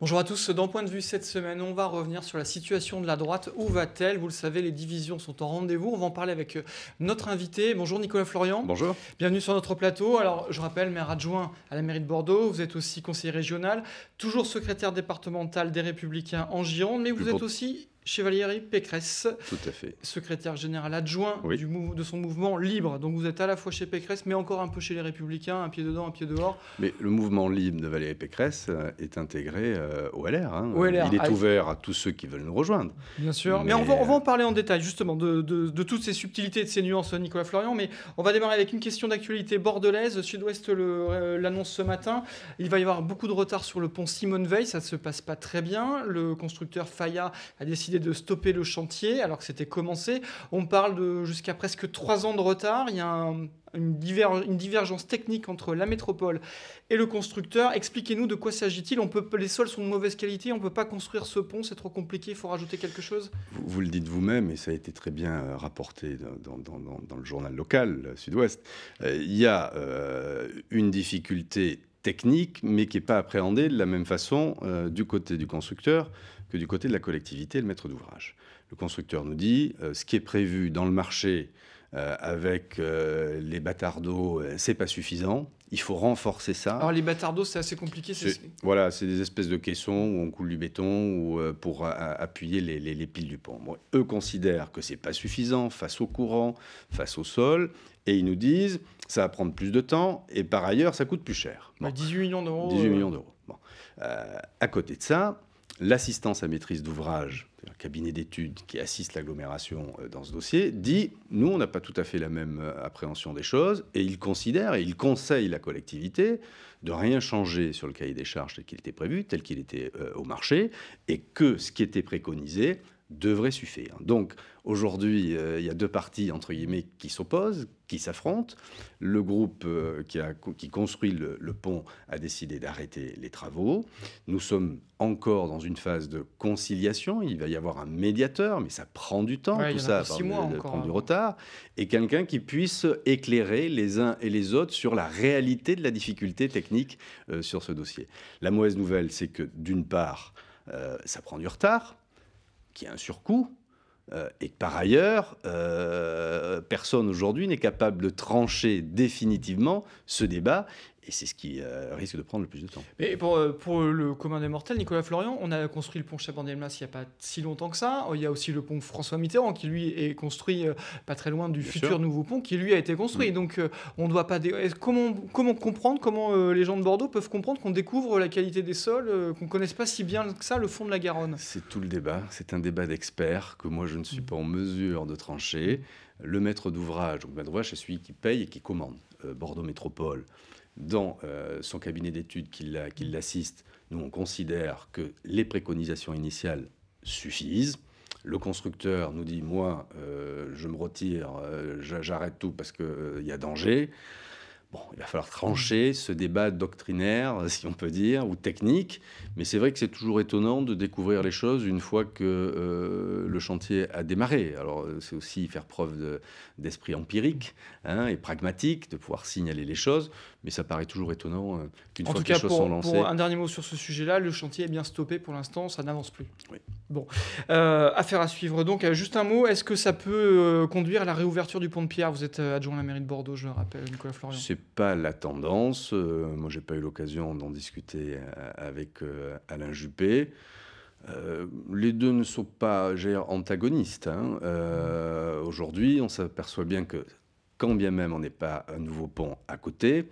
Bonjour à tous. Dans Point de vue cette semaine, on va revenir sur la situation de la droite. Où va-t-elle Vous le savez, les divisions sont en rendez-vous. On va en parler avec euh, notre invité. Bonjour Nicolas Florian. Bonjour. Bienvenue sur notre plateau. Alors, je rappelle, maire adjoint à la mairie de Bordeaux. Vous êtes aussi conseiller régional, toujours secrétaire départemental des Républicains en Gironde, mais vous êtes aussi Valérie Pécresse, Tout à fait. secrétaire général adjoint du de son mouvement libre. Donc vous êtes à la fois chez Pécresse, mais encore un peu chez les Républicains, un pied dedans, un pied dehors. Mais le mouvement libre de Valérie Pécresse euh, est intégré euh, au, LR, hein. Il est ouvert à tous ceux qui veulent nous rejoindre. Bien sûr, mais, on, va, en parler en détail justement de, de, toutes ces subtilités, de ces nuances, Nicolas Florian. Mais on va démarrer avec une question d'actualité bordelaise. Sud-Ouest euh, l'annonce ce matin. Il va y avoir beaucoup de retard sur le pont Simone Veil, ça ne se passe pas très bien. Le constructeur Faya a décidé de stopper le chantier alors que c'était commencé. On parle de jusqu'à presque trois ans de retard. Il y a une, divergence technique entre la métropole et le constructeur. Expliquez-nous de quoi s'agit-il. On peut, les sols sont de mauvaise qualité, on ne peut pas construire ce pont, c'est trop compliqué, il faut rajouter quelque chose. Vous, le dites vous-même, et ça a été très bien euh, rapporté dans, dans, dans, le journal local, euh, Sud-Ouest. Euh, il y a une difficulté technique, mais qui n'est pas appréhendée de la même façon du côté du constructeur du côté de la collectivité et le maître d'ouvrage. Le constructeur nous dit euh, ce qui est prévu dans le marché euh, avec euh, les bâtardos, c'est pas suffisant. Il faut renforcer ça. Alors les bâtardos, c'est assez compliqué. C'est, voilà, c'est des espèces de caissons où on coule du béton ou pour appuyer les, les, piles du pont. eux considèrent que c'est pas suffisant face au courant, face au sol, et ils nous disent ça va prendre plus de temps et par ailleurs ça coûte plus cher. 18 bah, millions d'euros. 18 millions d'euros. Bon. à côté de ça, l'assistance à maîtrise d'ouvrage, un cabinet d'études qui assiste l'agglomération euh, dans ce dossier, dit nous, on n'a pas tout à fait la même euh, appréhension des choses, et il considère et il conseille la collectivité de rien changer sur le cahier des charges tel qu'il était prévu, tel qu'il était euh, au marché, et que ce qui était préconisé devrait suffire. Donc aujourd'hui, il y a deux parties entre guillemets qui s'opposent, s'affrontent. Le groupe euh, qui, a, qui construit le, pont a décidé d'arrêter les travaux. Nous sommes encore dans une phase de conciliation. Il va y avoir un médiateur, mais ça prend du temps. Ouais, Tout ça prend du hein. retard. Et quelqu'un qui puisse éclairer les uns et les autres sur la réalité de la difficulté technique euh, sur ce dossier. La mauvaise nouvelle, c'est que d'une part, euh, ça prend du retard, qui a un surcoût euh, et par ailleurs, euh, personne aujourd'hui n'est capable de trancher définitivement ce débat et c'est ce qui euh, risque de prendre le plus de temps. Mais pour, euh, pour, le commun des mortels, Nicolas Florian, on a construit le pont Chabandelmas il n'y a pas si longtemps que ça. Il y a aussi le pont François Mitterrand qui, lui, est construit euh, pas très loin du futur nouveau pont qui, lui, a été construit. Donc, on doit pas. Comment, comment comprendre, comment les gens de Bordeaux peuvent comprendre qu'on découvre la qualité des sols, qu'on ne connaisse pas si bien que ça le fond de la Garonne C'est tout le débat. C'est un débat d'experts que moi, je ne suis mmh. pas en mesure de trancher le maître d'ouvrage, donc maître c'est celui qui paye et qui commande. Euh, Bordeaux Métropole, dans euh, son cabinet d'études qui l'assiste, nous on considère que les préconisations initiales suffisent. Le constructeur nous dit moi, euh, je me retire, j'arrête tout parce qu'il y a danger. Bon, il va falloir trancher ce débat doctrinaire, si on peut dire, ou technique, mais c'est vrai que c'est toujours étonnant de découvrir les choses une fois que euh, le chantier a démarré. Alors, euh, c'est aussi faire preuve d'esprit empirique hein, et pragmatique, de pouvoir signaler les choses mais ça paraît toujours étonnant euh, qu'une fois que les choses sont lancées. Pour un dernier mot sur ce sujet-là, le chantier est bien stoppé pour l'instant, ça n'avance plus. Oui. Bon, euh, affaire à suivre. Donc, euh, juste un mot, est-ce que ça peut conduire à la réouverture du pont de Pierre Vous êtes adjoint à la mairie de Bordeaux, je le rappelle, Nicolas Florian. C'est pas la tendance. moi, j'ai pas eu l'occasion d'en discuter avec Alain Juppé. les deux ne sont pas antagonistes. Hein. Aujourd'hui, on s'aperçoit bien que, quand bien même on n'est pas un nouveau pont à côté,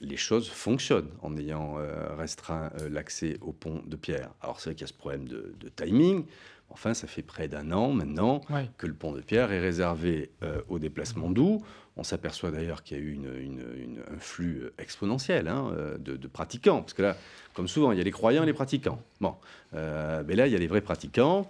les choses fonctionnent en ayant euh, restreint euh, l'accès au pont de pierre. Alors c'est vrai qu'il y a ce problème de, timing. Enfin, ça fait près d'un an maintenant que le pont de pierre est réservé euh, aux déplacements doux. On s'aperçoit d'ailleurs qu'il y a eu un flux exponentiel hein, de, pratiquants. Parce que là, comme souvent, il y a les croyants et les pratiquants. Bon, mais là, il y a les vrais pratiquants.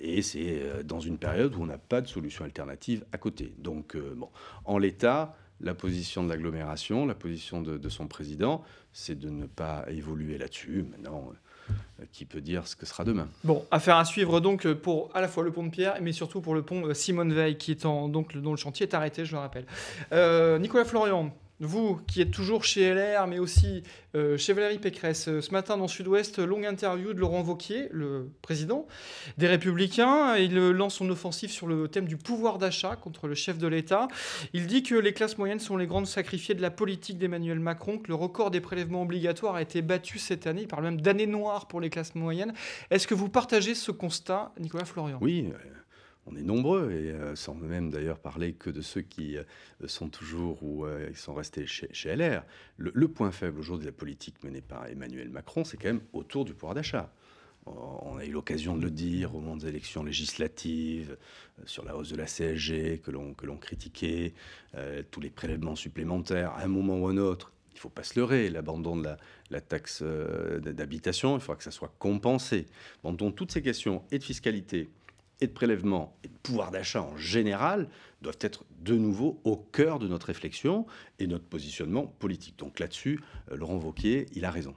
et c'est dans une période où on n'a pas de solution alternative à côté. Donc, bon, en l'état, la position de l'agglomération, la position de, son président, c'est de ne pas évoluer là-dessus. Maintenant, euh, qui peut dire ce que sera demain. Bon, affaire à suivre donc pour à la fois le pont de Pierre, mais surtout pour le pont euh, Simone Veil, qui donc, dont le chantier est arrêté, je le rappelle. Euh, Nicolas Florian, vous qui êtes toujours chez LR, mais aussi euh, chez Valérie Pécresse, euh, ce matin dans Sud-Ouest, longue interview de Laurent Vauquier, le président des Républicains. Il euh, lance son offensive sur le thème du pouvoir d'achat contre le chef de l'État. Il dit que les classes moyennes sont les grandes sacrifiées de la politique d'Emmanuel Macron, que le record des prélèvements obligatoires a été battu cette année. Il parle même d'année noire pour les classes moyennes. Est-ce que vous partagez ce constat, Nicolas Florian Oui on est nombreux, et euh, sans même d'ailleurs parler que de ceux qui euh, sont toujours ou qui euh, sont restés chez, LR. Le, point faible aujourd'hui de la politique menée par Emmanuel Macron, c'est quand même autour du pouvoir d'achat. On a eu l'occasion de le dire au moment des élections législatives, sur la hausse de la CSG que l'on, que l'on critiquait, tous les prélèvements supplémentaires, à un moment ou à un autre, il ne faut pas se leurrer, l'abandon de la, taxe d'habitation, il faudra que ça soit compensé. Bon, donc toutes ces questions et de fiscalité et de prélèvement et de pouvoir d'achat en général doivent être de nouveau au cœur de notre réflexion et notre positionnement politique. Donc là-dessus, euh, Laurent Vauquier, il a raison.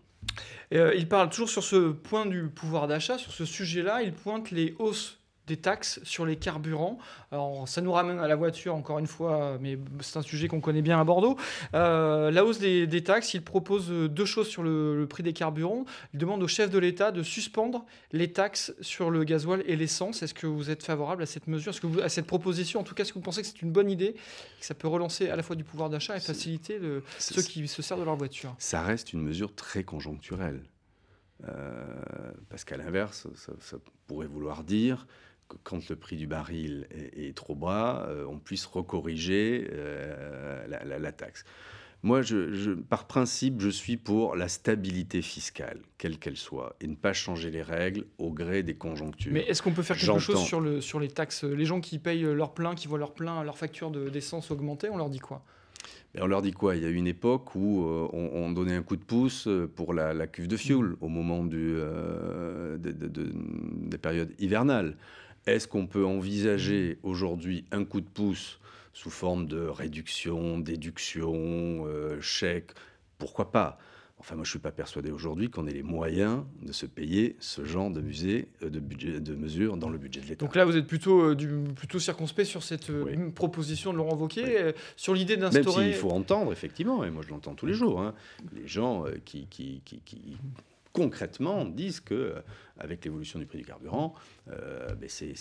Euh, il parle toujours sur ce point du pouvoir d'achat, sur ce sujet-là, il pointe les hausses des taxes sur les carburants. Alors, ça nous ramène à la voiture, encore une fois, mais c'est un sujet qu'on connaît bien à Bordeaux. Euh, la hausse des, taxes, il propose euh, deux choses sur le, prix des carburants. Il demande au chef de l'État de suspendre les taxes sur le gasoil et l'essence. Est-ce que vous êtes favorable à cette mesure, -ce que vous, à cette proposition En tout cas, est-ce que vous pensez que c'est une bonne idée, que ça peut relancer à la fois du pouvoir d'achat et faciliter ceux qui se servent de leur voiture Ça reste une mesure très conjoncturelle. Euh, parce qu'à l'inverse, ça, ça, pourrait vouloir dire quand le prix du baril est, trop bas, euh, on puisse recorriger euh, la, taxe. Moi, par principe, je suis pour la stabilité fiscale, quelle qu'elle soit, et ne pas changer les règles au gré des conjonctures. Mais est-ce qu'on peut faire quelque chose sur, les taxes Les gens qui payent leur plein, qui voient leur plein, leur facture d'essence augmenter, on leur dit quoi Mais ben, on leur dit quoi Il y a eu une époque où euh, on, donnait un coup de pouce pour la, cuve de fioul mm. au moment des périodes hivernales. Est-ce qu'on peut envisager mm. aujourd'hui un coup de pouce sous forme de réduction, déduction, euh, chèque Pourquoi pas Enfin, moi, je ne suis pas persuadé aujourd'hui qu'on ait les moyens de se payer ce genre de, euh, de, de mesures dans le budget de l'État. Donc là, vous êtes plutôt, euh, circonspect sur cette proposition de Laurent Wauquiez, sur l'idée d'instaurer... Même s'il faut entendre, effectivement, et moi je l'entends tous les mm. jours, hein, les gens qui, qui concrètement disent que euh, avec l'évolution du prix du carburant, euh, ben, c'est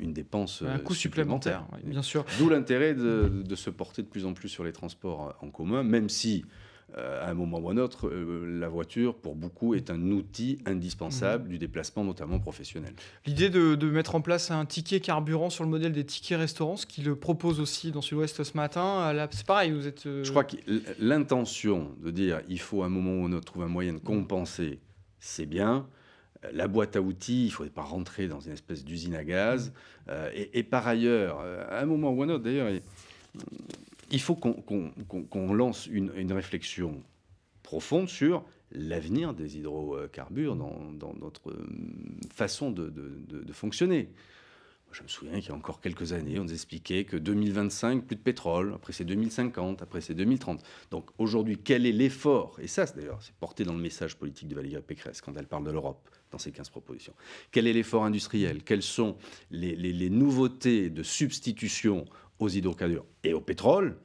une dépense un euh, coût supplémentaire. bien sûr. D'où l'intérêt de, se porter de plus en plus sur les transports en commun, même si euh, à un moment ou à un autre, euh, la voiture, pour beaucoup, est un outil indispensable mhm. du déplacement, notamment professionnel. L'idée de, mettre en place un ticket carburant sur le modèle des tickets restaurants, ce qu'il propose aussi dans Sud-Ouest ce matin, c'est pareil, vous êtes... Euh, Je crois que l'intention de dire il faut à un moment ou à un autre trouver un moyen de compenser, c'est bien la boîte à outils, il ne faudrait pas rentrer dans une espèce d'usine à gaz. Mhm. et, et, par ailleurs, à un moment ou à un autre, d'ailleurs, il faut qu'on lance une, réflexion profonde sur l'avenir des hydrocarbures dans, notre hum, façon de, fonctionner. Je me souviens qu'il y a encore quelques années, on nous expliquait que 2025, plus de pétrole, après c'est 2050, après c'est 2030. Donc aujourd'hui, quel est l'effort Et ça, d'ailleurs, c'est porté dans le message politique de Valérie Pécresse quand elle parle de l'Europe dans ses 15 propositions. Quel est l'effort industriel Quelles sont les nouveautés de substitution aux hydrocarbures et au pétrole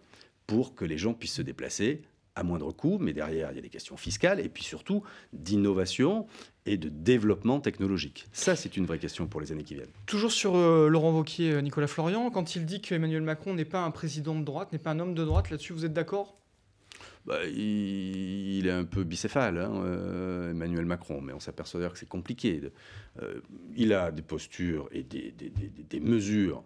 pour que les gens puissent se déplacer à moindre coût, mais derrière, il y a des questions fiscales et puis surtout d'innovation et de développement technologique. Ça, c'est une vraie question pour les années qui viennent. Toujours sur euh, Laurent Wauquiez, euh, Nicolas Florian, quand il dit qu'Emmanuel Macron n'est pas un président de droite, n'est pas un homme de droite, là-dessus, vous êtes d'accord bah, il est un peu bicéphale, hein, euh, Emmanuel Macron, mais on s'aperçoit que c'est compliqué. il a des postures et des, des mesures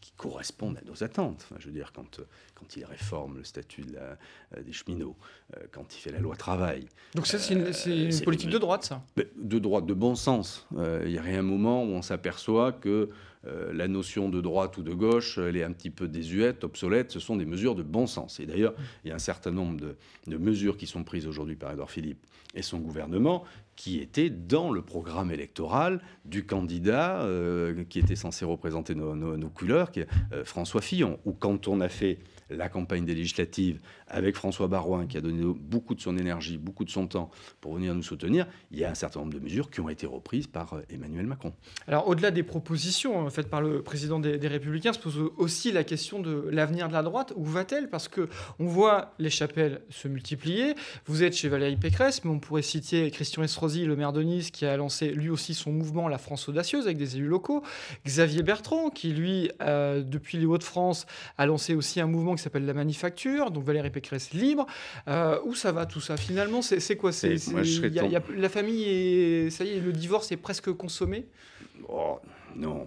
qui, correspondent à nos attentes. je veux dire, quand, quand il réforme le statut euh, des cheminots, euh, quand il fait la loi travail. Donc ça, c'est une, euh, politique de droite, ça De droite, de bon sens. Il y a rien un moment où on s'aperçoit que euh, la notion de droite ou de gauche, elle est un petit peu désuète, obsolète. Ce sont des mesures de bon sens. Et d'ailleurs, il y a un certain nombre de, mesures qui sont prises aujourd'hui par Edouard Philippe et son gouvernement qui étaient dans le programme électoral du candidat euh, qui était censé représenter nos, couleurs, euh, François Fillon. Ou quand on a fait la campagne des législatives avec François Barouin, qui a donné beaucoup de son énergie, beaucoup de son temps pour venir nous soutenir, il y a un certain nombre de mesures qui ont été reprises par euh, Emmanuel Macron. Alors, au-delà des propositions euh, faites par le président des, Républicains, se pose aussi la question de l'avenir de la droite. Où va-t-elle Parce que on voit les chapelles se multiplier. Vous êtes chez Valérie Pécresse, mais on pourrait citer Christian Estrosi, le maire de Nice, qui a lancé lui aussi son mouvement La France audacieuse avec des élus locaux. Xavier Bertrand, qui lui, euh, depuis les Hauts-de-France, a lancé aussi un mouvement qui s'appelle La Manufacture. Donc Valérie Pécresse reste libre. Euh, où ça va tout ça Finalement, c'est quoi c'est, La famille, et ça y est, le divorce est presque consommé oh, Non,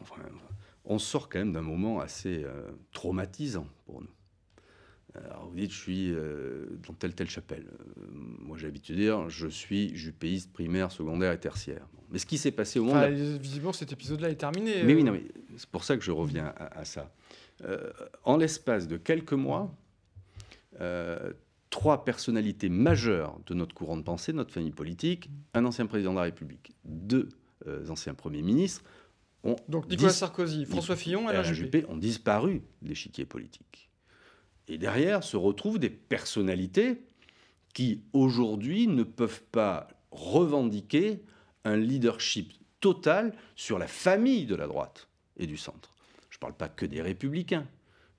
on sort quand même d'un moment assez euh, traumatisant pour nous. Alors, vous dites, je suis euh, dans telle, telle chapelle. moi, j'ai l'habitude de dire, je suis jupéiste primaire, secondaire et tertiaire. Mais ce qui s'est passé au moment. Visiblement, cet épisode-là est terminé. Mais oui, non, c'est pour ça que je reviens à, à ça. en l'espace de quelques mois, euh, trois personnalités majeures de notre courant de pensée, notre famille politique, un ancien président de la République, deux euh, anciens premiers ministres. Ont Donc Nicolas Sarkozy, François Fillon, Alain Juppé ont disparu de l'échiquier politique. Et derrière se retrouvent des personnalités qui aujourd'hui ne peuvent pas revendiquer un leadership total sur la famille de la droite et du centre. Je ne parle pas que des républicains.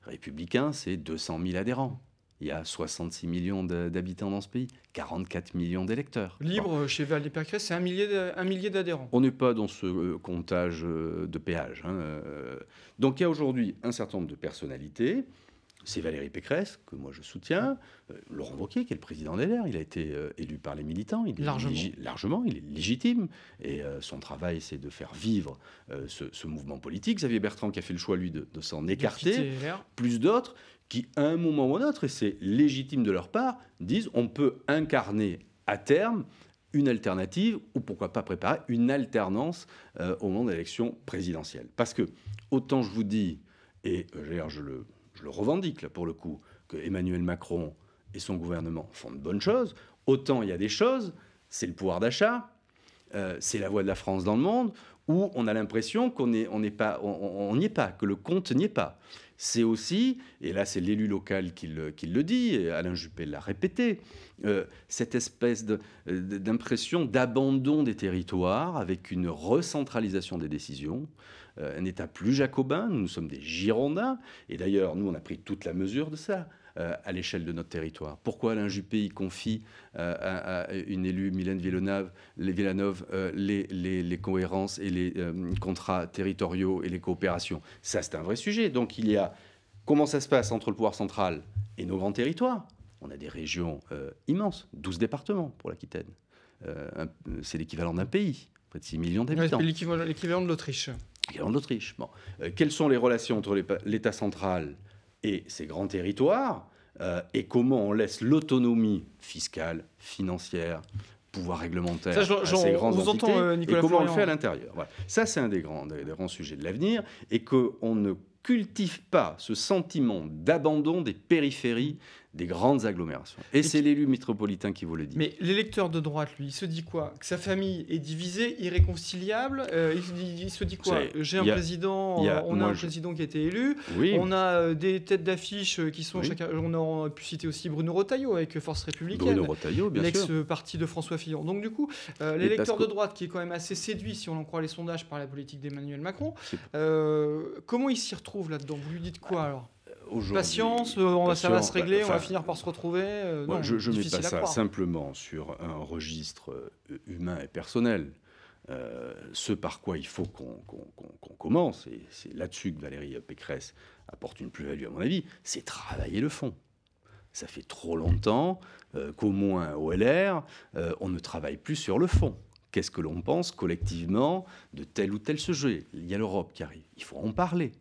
républicains, c'est 200 000 adhérents. Il y a 66 millions d'habitants dans ce pays, 44 millions d'électeurs. Libre euh, chez Valérie Pécresse, c'est un millier d'adhérents. On n'est pas dans ce euh, comptage euh, de péage. Hein, Donc il y a aujourd'hui un certain nombre de personnalités. C'est Valérie Pécresse, que moi je soutiens, Laurent Wauquiez, qui est le président des il a été élu par les militants, il est largement, largement il est légitime, et son travail c'est de faire vivre ce, mouvement politique. Xavier Bertrand qui a fait le choix, lui, de s'en écarter, plus d'autres qui, à un moment ou un autre, et c'est légitime de leur part, disent on peut incarner à terme une alternative ou pourquoi pas préparer une alternance euh, au moment l'élection présidentielle. Parce que, autant je vous dis, et euh, je le, je le revendique là, pour le coup, que Emmanuel Macron et son gouvernement font de bonnes choses, autant il y a des choses, c'est le pouvoir d'achat, euh, c'est la voix de la France dans le monde, où on a l'impression qu'on n'y est pas, que le compte n'y est pas. C'est aussi, et là c'est l'élu local qui le, dit, Alain Juppé l'a répété, euh, cette espèce d'impression d'abandon des territoires avec une recentralisation des décisions, euh, un État plus jacobin, nous sommes des Girondins, et d'ailleurs nous on a pris toute la mesure de ça euh, à l'échelle de notre territoire. Pourquoi Alain y confie euh, à, une élue, Mylène Villeneuve, les, euh, les, les, les, cohérences et les contrats territoriaux et les coopérations Ça, c'est un vrai sujet. Donc il y a comment ça se passe entre le pouvoir central et nos grands territoires. On a des régions immenses, 12 départements pour l'Aquitaine. c'est l'équivalent d'un pays, près de 6 millions d'habitants. l'équivalent de l'Autriche. L'équivalent de l'Autriche. Bon. quelles sont les relations entre l'État central et ces grands territoires, euh, et comment on laisse l'autonomie fiscale, financière, pouvoir réglementaire à ces grandes entités, euh, et comment on le fait à l'intérieur. Ça, c'est un des grands, des grands sujets de l'avenir, et qu'on ne cultive pas ce sentiment d'abandon des périphéries des grandes agglomérations. Et, c'est l'élu métropolitain qui vous le dit. Mais l'électeur de droite, lui, il se dit quoi Que sa famille est divisée, irréconciliable euh, il, se dit, quoi J'ai un président, on a un président qui a été élu, on a euh, des têtes d'affiche qui sont chacun... On a, pu citer aussi Bruno Retailleau avec Force Républicaine. Bruno L'ex-parti de François Fillon. Donc du coup, euh, l'électeur de droite qui est quand même assez séduit, si on en croit les sondages, par la politique d'Emmanuel Macron, comment il s'y retrouve là-dedans Vous lui dites quoi bah, alors Patience, euh, on va, va se régler, bah, on va finir par se retrouver. Euh, je ne mets pas ça simplement sur un registre euh, humain et personnel. ce par quoi il faut qu'on commence, et c'est là-dessus que Valérie Pécresse apporte une plus-value à mon avis, c'est travailler le fond. Ça fait trop longtemps qu'au moins au LR, on ne travaille plus sur le fond. Qu'est-ce que l'on pense collectivement de tel ou tel sujet Il y a l'Europe qui arrive. Il faut en parler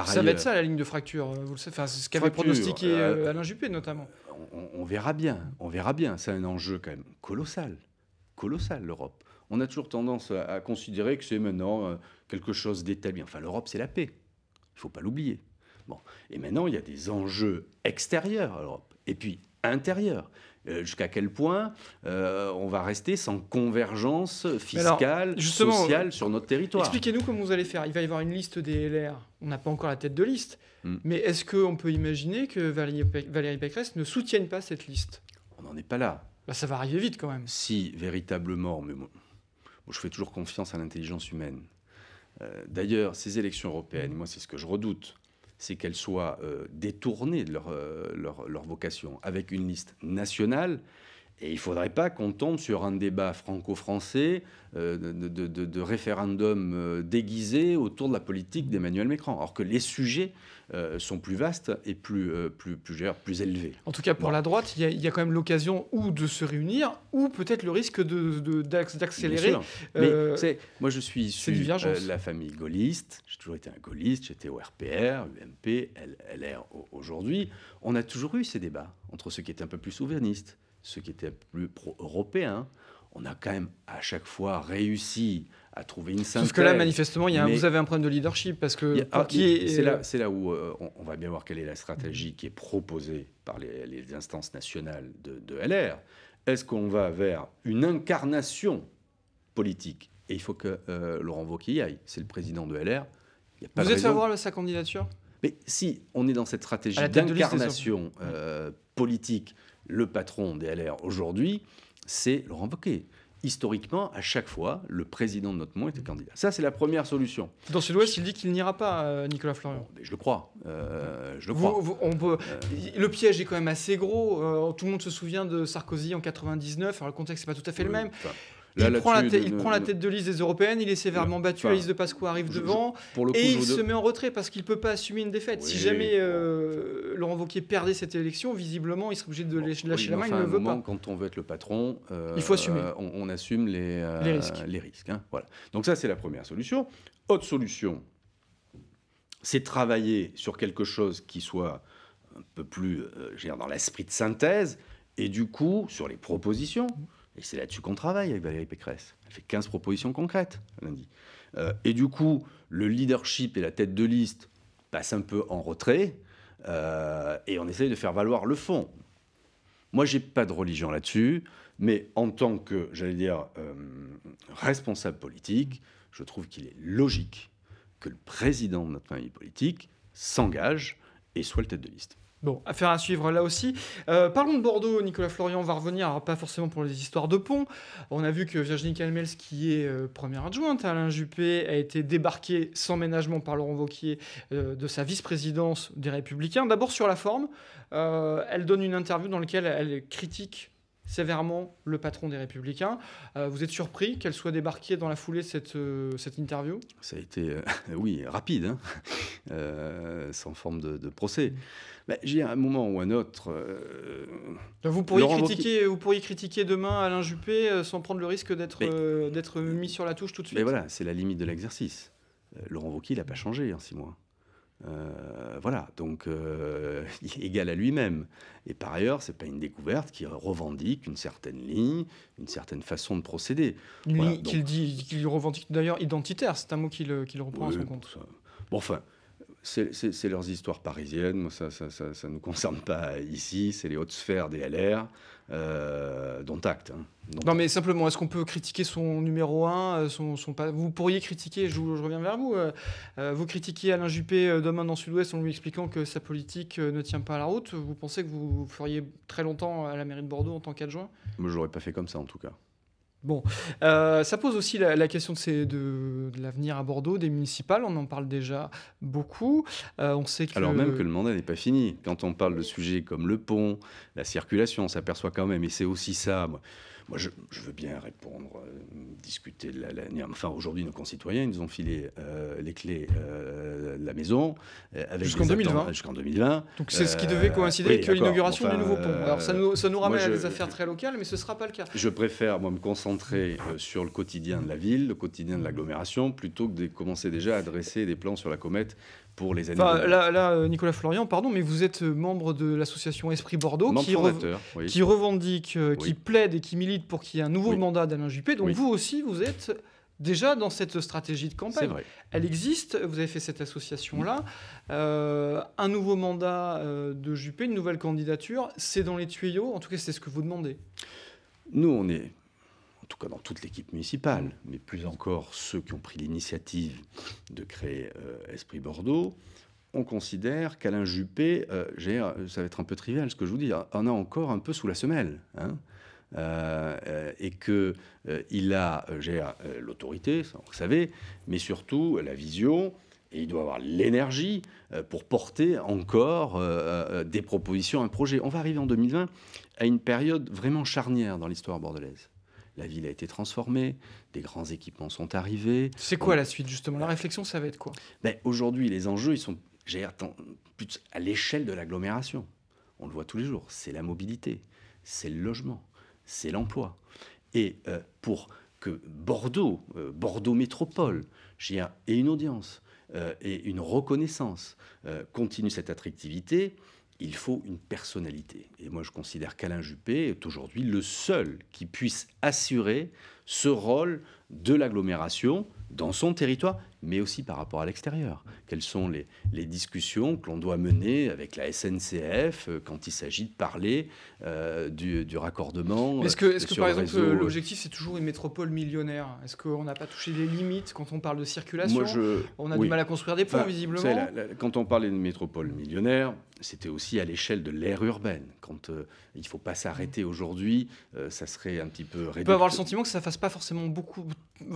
ça va être euh, ça la ligne de fracture, euh, vous le savez. c'est ce qu'avait pronostiqué euh, Alain Juppé notamment. On, verra bien, on verra bien. C'est un enjeu quand même colossal, colossal l'Europe. On a toujours tendance à, considérer que c'est maintenant quelque chose d'établi. Enfin, l'Europe, c'est la paix. Il ne faut pas l'oublier. Bon. Et maintenant, il y a des enjeux extérieurs à l'Europe et puis intérieurs. Euh, jusqu'à quel point euh, on va rester sans convergence fiscale, sociale sur notre territoire. Expliquez-nous comment vous allez faire. Il va y avoir une liste des LR. On n'a pas encore la tête de liste. Hmm. Mais est-ce qu'on peut imaginer que Valérie Pécresse ne soutienne pas cette liste On n'en est pas là. Bah, ça va arriver vite quand même. Si, véritablement. Mais bon, je fais toujours confiance à l'intelligence humaine. Euh, d'ailleurs, ces élections européennes, moi c'est ce que je redoute, c'est qu'elles soient euh, détournées de leur, euh, leur, leur vocation, avec une liste nationale et il ne faudrait pas qu'on tombe sur un débat franco-français euh, de, référendum euh, déguisé autour de la politique d'Emmanuel Macron, alors que les sujets euh, sont plus vastes et plus, plus, plus, plus, élevés. En tout cas, pour la droite, il y, a quand même l'occasion ou de se réunir, ou peut-être le risque d'accélérer. Mais moi, je suis issu de la famille gaulliste. J'ai toujours été un gaulliste. J'étais au RPR, UMP, LR aujourd'hui. On a toujours eu ces débats entre ceux qui étaient un peu plus souverainistes ceux qui étaient plus pro-européens, on a quand même à chaque fois réussi à trouver une synthèse. Parce que là, manifestement, vous avez un problème de leadership parce que ah, c'est là, là, où euh, on, va bien voir quelle est la stratégie qui est proposée par les, instances nationales de, LR. Est-ce qu'on va vers une incarnation politique Et il faut que euh, Laurent Wauquiez aille. C'est le président de LR. a pas vous de êtes favorable à sa candidature Mais si on est dans cette stratégie d'incarnation euh, politique le patron des LR aujourd'hui, c'est Laurent Wauquiez historiquement, à chaque fois, le président de notre monde était candidat. Ça, c'est la première solution. Dans ce ouest il dit qu'il n'ira pas, euh, Nicolas Florian. je le crois. Euh, je le crois. Euh. Le piège est quand même assez gros. tout le monde se souvient de Sarkozy en 99. Alors, le contexte n'est pas tout à fait le même il, prend, la tête de liste des européennes, il est sévèrement battu, battu, liste de Pasqua arrive devant, et il se met en retrait parce qu'il ne peut pas assumer une défaite. Si jamais euh, Laurent Wauquiez perdait cette élection, visiblement, il serait obligé de lâcher la main, il ne veut moment, pas. Quand on veut être le patron, euh, il faut assumer. Euh, on, assume les, les risques. Hein, voilà. Donc ça, c'est la première solution. Autre solution, c'est travailler sur quelque chose qui soit un peu plus dans l'esprit de synthèse, et du coup, sur les propositions. Et c'est là-dessus qu'on travaille avec Valérie Pécresse. Elle fait 15 propositions concrètes lundi. Euh, et du coup, le leadership et la tête de liste passent un peu en retrait euh, et on essaye de faire valoir le fond. Moi, j'ai pas de religion là-dessus, mais en tant que, j'allais dire, euh, responsable politique, je trouve qu'il est logique que le président de notre famille politique s'engage et soit le tête de liste. Bon, affaire à suivre là aussi. Euh, parlons de Bordeaux, Nicolas Florian, va revenir, pas forcément pour les histoires de pont. On a vu que Virginie Calmels, qui est euh, première adjointe à Alain Juppé, a été débarquée sans ménagement par Laurent Vauquier euh, de sa vice-présidence des Républicains. D'abord sur la forme, elle donne une interview dans laquelle elle critique sévèrement le patron des Républicains. Euh, vous êtes surpris qu'elle soit débarquée dans la foulée cette, euh, cette interview Ça a été, euh, oui, rapide, hein. sans forme de, procès. Mais J'ai un moment ou un autre. vous, pourriez critiquer, vous pourriez critiquer demain Alain Juppé sans prendre le risque d'être mis sur la touche tout de suite. Mais voilà, c'est la limite de l'exercice. Laurent Wauquiez, il n'a pas changé en six mois. Euh, voilà, donc euh, égal à lui-même. Et par ailleurs, c'est pas une découverte qui revendique une certaine ligne, une certaine façon de procéder. Une qu'il dit, revendique d'ailleurs identitaire, c'est un mot qu'il, reprend à son compte. Bon, enfin, c'est leurs histoires parisiennes, ça ne nous concerne pas ici, c'est les hautes sphères des LR, euh, dont acte. Hein. Non mais simplement, est-ce qu'on peut critiquer son numéro 1 euh, son, son, Vous pourriez critiquer, je, reviens vers vous, euh, vous critiquez Alain Juppé demain dans Sud-Ouest en lui expliquant que sa politique ne tient pas à la route, vous pensez que vous feriez très longtemps à la mairie de Bordeaux en tant qu'adjoint Moi j'aurais pas fait comme ça en tout cas. Bon, euh, ça pose aussi la, question de, ces, de, l'avenir à Bordeaux, des municipales, on en parle déjà beaucoup. Euh, on sait que... Alors même que le mandat n'est pas fini. Quand on parle de sujets comme le pont, la circulation, on s'aperçoit quand même, et c'est aussi ça. Moi, je, veux bien répondre, euh, discuter de La, enfin, aujourd'hui, nos concitoyens, ils nous ont filé les clés la, maison. Euh, jusqu'en 2020. Jusqu'en 2020. Donc c'est ce qui devait euh, coïncider avec l'inauguration du nouveau pont. Alors ça nous, ça nous euh, ramène à des affaires très locales, mais ce ne sera pas le cas. Je préfère, moi, me concentrer sur le quotidien de la ville, le quotidien de l'agglomération, plutôt que de commencer déjà à dresser des plans sur la comète pour les années. là, Nicolas Florian, pardon, mais vous êtes membre de l'association Esprit Bordeaux qui, qui, revendique, qui plaide et qui milite pour qu'il y ait un nouveau mandat d'Alain Juppé. Donc vous aussi, vous êtes déjà dans cette stratégie de campagne. Elle existe, vous avez fait cette association-là. Euh, un nouveau mandat euh, de Juppé, une nouvelle candidature, c'est dans les tuyaux, en tout cas c'est ce que vous demandez. Nous, on est, en tout cas dans toute l'équipe municipale, mais plus encore ceux qui ont pris l'initiative de créer euh, Esprit Bordeaux, on considère qu'Alain Juppé, ça va être un peu trivial ce que je vous dis, on hein, a encore un peu sous la semelle. Hein. Euh, euh, et que euh, il a gère l'autorité, vous le savez, mais surtout la vision et il doit avoir l'énergie pour porter encore des propositions, un projet. On va arriver en 2020 à une période vraiment charnière dans l'histoire bordelaise. La ville a été transformée, des grands équipements sont arrivés. C'est quoi la suite justement La réflexion, ça va être quoi ben, Aujourd'hui, les enjeux, ils sont à l'échelle de l'agglomération. On le voit tous les jours, c'est la mobilité, c'est le logement, c'est l'emploi. Et euh, pour que Bordeaux, euh, Bordeaux Métropole, j'ai ait une audience euh, et une reconnaissance, continue cette attractivité, il faut une personnalité. Et moi, je considère qu'Alain Juppé est aujourd'hui le seul qui puisse assurer ce rôle de l'agglomération dans son territoire, mais aussi par rapport à l'extérieur. Quelles sont les, discussions que l'on doit mener avec la SNCF euh, quand il s'agit de parler euh, du, raccordement euh, Est-ce que, est que, par exemple, l'objectif, c'est toujours une métropole millionnaire Est-ce qu'on n'a pas touché les limites quand on parle de circulation On a du mal à construire des ponts, visiblement. quand on parle d'une métropole millionnaire, c'était aussi à l'échelle de l'ère urbaine. Quand euh, il ne faut pas s'arrêter mmh. aujourd'hui, euh, ça serait un petit peu On peut avoir le sentiment que ça ne fasse pas forcément beaucoup,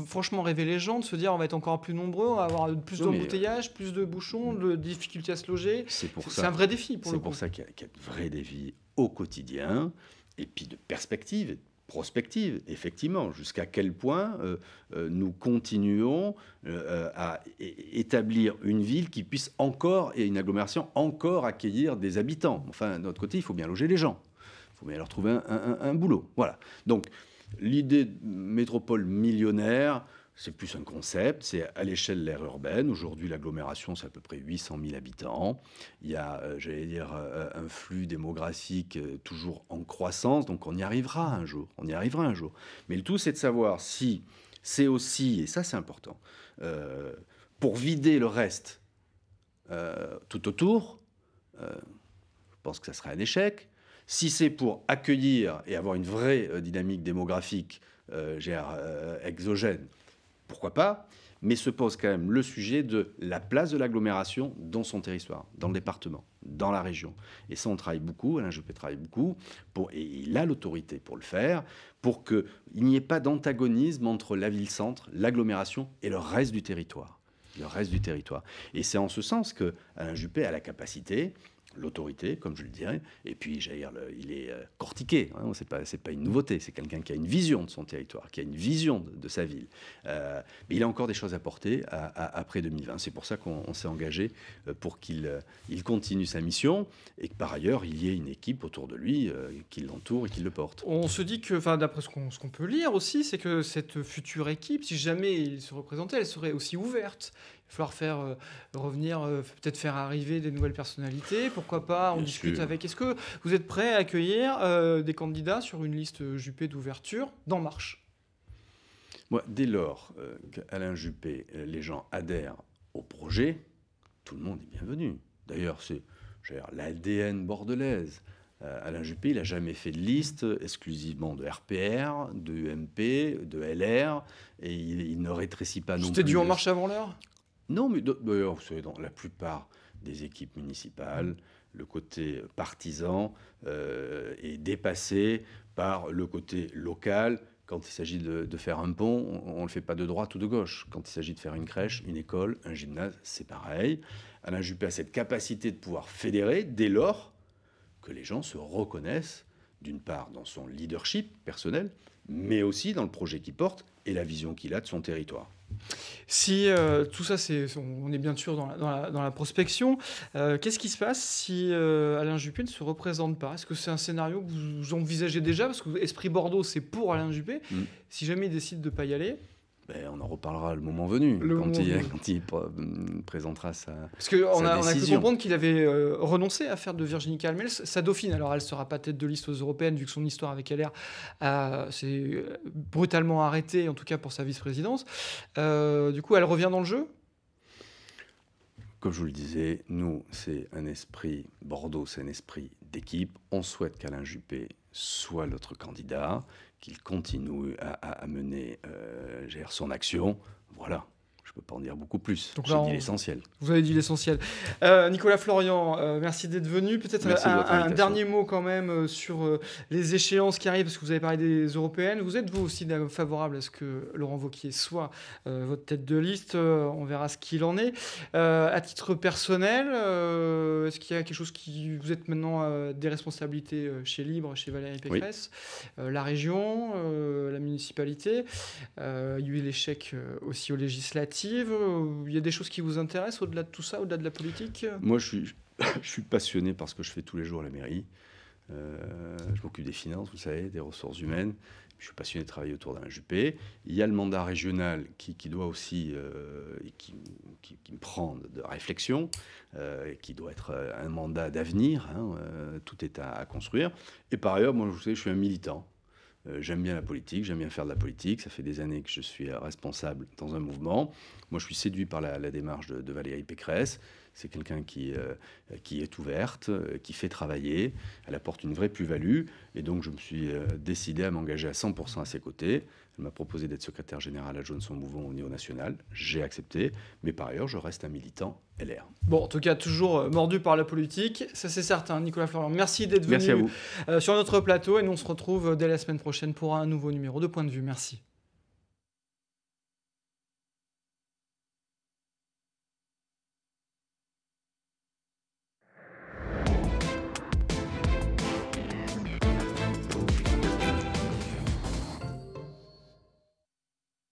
franchement, rêver les gens, de se dire on va être encore plus nombreux, on va avoir plus d'embouteillages, plus de bouchons, mmh. de difficultés à se loger. C'est un vrai défi pour le C'est pour ça qu'il y, y a de vrais défis au quotidien et puis de perspectives, prospective, effectivement, jusqu'à quel point euh, euh, nous continuons euh, à établir une ville qui puisse encore, et une agglomération encore accueillir des habitants. Enfin, d'un autre côté, il faut bien loger les gens, il faut bien leur trouver un, un boulot. Voilà. Donc, l'idée de métropole millionnaire, c'est plus un concept, c'est à l'échelle de l'aire urbaine. Aujourd'hui, l'agglomération, c'est à peu près 800 000 habitants. Il y a, euh, j'allais dire, euh, un flux démographique euh, toujours en croissance, donc on y arrivera un jour. On y arrivera un jour. Mais le tout, c'est de savoir si c'est aussi, et ça c'est important, pour vider le reste tout autour, je pense que ça serait un échec. Si c'est pour accueillir et avoir une vraie dynamique démographique, exogène, pourquoi pas, mais se pose quand même le sujet de la place de l'agglomération dans son territoire, dans le département, dans la région. Et ça, on travaille beaucoup, Alain Juppé travaille beaucoup, et il a l'autorité pour le faire, pour qu'il n'y ait pas d'antagonisme entre la ville-centre, l'agglomération et le reste du territoire. Le reste du territoire. Et c'est en ce sens que Alain Juppé a la capacité, l'autorité, comme je le dirais. Et puis, Jair, il est euh, cortiqué. Ce hein, c'est pas, pas une nouveauté. C'est quelqu'un qui a une vision de son territoire, qui a une vision de, sa ville. Euh, mais il a encore des choses à porter après 2020. C'est pour ça qu'on s'est engagé euh, pour qu'il il continue sa mission et que par ailleurs, il y ait une équipe autour de lui qui l'entoure et qui le porte. On se dit que, enfin, d'après ce ce qu'on peut lire aussi, c'est que cette future équipe, si jamais il se représentait, elle serait aussi ouverte va falloir faire euh, revenir, euh, peut-être faire arriver des nouvelles personnalités. Pourquoi pas On discute avec. Est-ce que vous êtes prêt à accueillir euh, des candidats sur une liste Juppé d'ouverture d'En Marche Moi, dès lors qu'Alain Juppé, les gens adhèrent au projet, tout le monde est bienvenu. D'ailleurs, c'est l'ADN bordelaise. Alain Juppé, il n'a jamais fait de liste exclusivement de RPR, de UMP, de LR, et il, ne rétrécit pas non plus. C'était du En Marche avant l'heure non, mais d'ailleurs, savez, dans la plupart des équipes municipales, le côté partisan euh, est dépassé par le côté local. Quand il s'agit de, de, faire un pont, on ne le fait pas de droite ou de gauche. Quand il s'agit de faire une crèche, une école, un gymnase, c'est pareil. Alain Juppé a cette capacité de pouvoir fédérer dès lors que les gens se reconnaissent, d'une part, dans son leadership personnel, mais aussi dans le projet qu'il porte et la vision qu'il a de son territoire. Si euh, tout ça, c'est, on est bien sûr dans la, prospection, euh, qu'est-ce qui se passe si euh, Alain Juppé ne se représente pas Est-ce que c'est un scénario que vous envisagez déjà Parce que Esprit Bordeaux, c'est pour Alain Juppé. Mm. Si jamais il décide de ne pas y aller, ben, on en reparlera le moment venu, quand, il, hum, présentera sa. Parce qu'on a, on a pu comprendre qu'il avait euh, renoncé à faire de Virginie calmel sa dauphine. Alors, elle ne sera pas tête de liste aux européennes, vu que son histoire avec LR c'est s'est euh, brutalement arrêtée, en tout cas pour sa vice-présidence. Euh, du coup, elle revient dans le jeu comme je vous le disais, nous, c'est un esprit, Bordeaux, c'est un esprit d'équipe. On souhaite qu'Alain Juppé soit notre candidat, qu'il continue à, mener euh, gère son action. Voilà peux pas en dire beaucoup plus. J'ai dit l'essentiel. Vous avez dit l'essentiel. Euh, Nicolas Florian, euh, merci d'être venu. Peut-être un, dernier mot quand même euh, sur les échéances qui arrivent, parce que vous avez parlé des européennes. Vous êtes vous aussi favorable à ce que Laurent Vauquier soit votre tête de liste. on verra ce qu'il en est. à titre personnel, est-ce qu'il y a quelque chose qui vous êtes maintenant des responsabilités chez Libre, chez Valérie Pécresse, la région, la municipalité. il y a eu l'échec aussi aux législatives. Euh, il y a des choses qui vous intéressent au-delà de tout ça, au-delà de la politique Moi, je suis, passionné par ce que je fais tous les jours à la mairie. Euh, je m'occupe des finances, vous savez, des ressources humaines. Je suis passionné de travailler autour d'un JUP. Il y a le mandat régional qui, doit aussi, euh, qui, me prend de réflexion, qui doit être un mandat d'avenir. Hein, tout est à, construire. Et par ailleurs, moi, je, vous sais, je suis un militant. Euh, j'aime bien la politique, j'aime bien faire de la politique. Ça fait des années que je suis euh, responsable dans un mouvement. Moi, je suis séduit par la, démarche de Valérie Pécresse. C'est quelqu'un qui, euh, qui est ouverte, euh, qui fait travailler. Elle apporte une vraie plus-value. Et donc, je me suis euh, décidé à m'engager à 100% à ses côtés. Elle m'a proposé d'être secrétaire générale à de son mouvement au niveau national. J'ai accepté. Mais par ailleurs, je reste un militant LR. Bon, en tout cas, toujours mordu par la politique. Ça, c'est certain. Nicolas Florian, merci d'être venu sur notre plateau. Et nous, on se retrouve dès la semaine prochaine pour un nouveau numéro de Point de vue. Merci.